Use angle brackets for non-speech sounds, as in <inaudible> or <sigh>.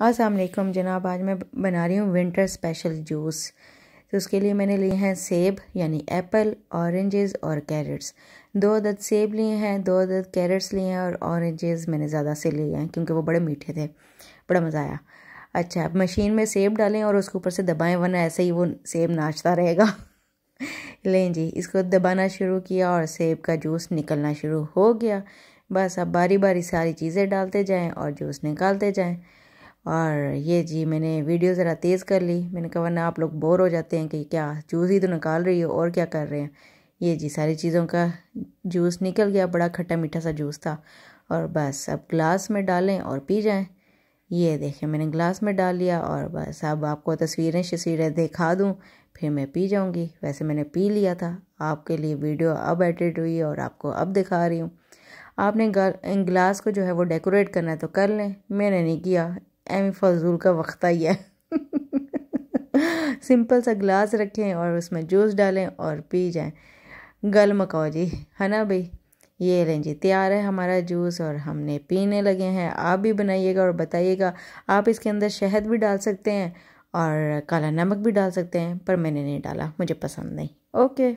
हाँ, असलकम जनाब आज मैं बना रही हूँ विंटर स्पेशल जूस तो उसके लिए मैंने लिए हैं सेब यानी एप्पल ऑरेंजेस और कैरेट्स दो अदद सेब लिए हैं दो अदद कैरेट्स लिए हैं और ऑरेंजेस मैंने ज़्यादा से लिए हैं क्योंकि वो बड़े मीठे थे बड़ा मज़ा आया अच्छा मशीन में सेब डालें और उसके ऊपर से दबाएं वरना ऐसे ही वो सेब नाचता रहेगा <laughs> लें जी इसको दबाना शुरू किया और सेब का जूस निकलना शुरू हो गया बस अब बारी बारी सारी चीज़ें डालते जाएँ और जूस निकालते जाएँ और ये जी मैंने वीडियो ज़रा तेज़ कर ली मैंने कहा वरना आप लोग बोर हो जाते हैं कि क्या जूस ही तो निकाल रही हो और क्या कर रहे हैं ये जी सारी चीज़ों का जूस निकल गया बड़ा खट्टा मीठा सा जूस था और बस अब ग्लास में डालें और पी जाएं ये देखें मैंने ग्लास में डाल लिया और बस अब आपको तस्वीरें शस्वीरें दिखा दूँ फिर मैं पी जाऊँगी वैसे मैंने पी लिया था आपके लिए वीडियो अब एडिट हुई और आपको अब दिखा रही हूँ आपने गिलास को जो है वो डेकोरेट करना है तो कर लें मैंने नहीं किया एम फजूल का वक्ता ही है सिंपल सा ग्लास रखें और उसमें जूस डालें और पी जाएं गल मकाओ जी है ना भाई ये लें जी तैयार है हमारा जूस और हमने पीने लगे हैं आप भी बनाइएगा और बताइएगा आप इसके अंदर शहद भी डाल सकते हैं और काला नमक भी डाल सकते हैं पर मैंने नहीं डाला मुझे पसंद नहीं ओके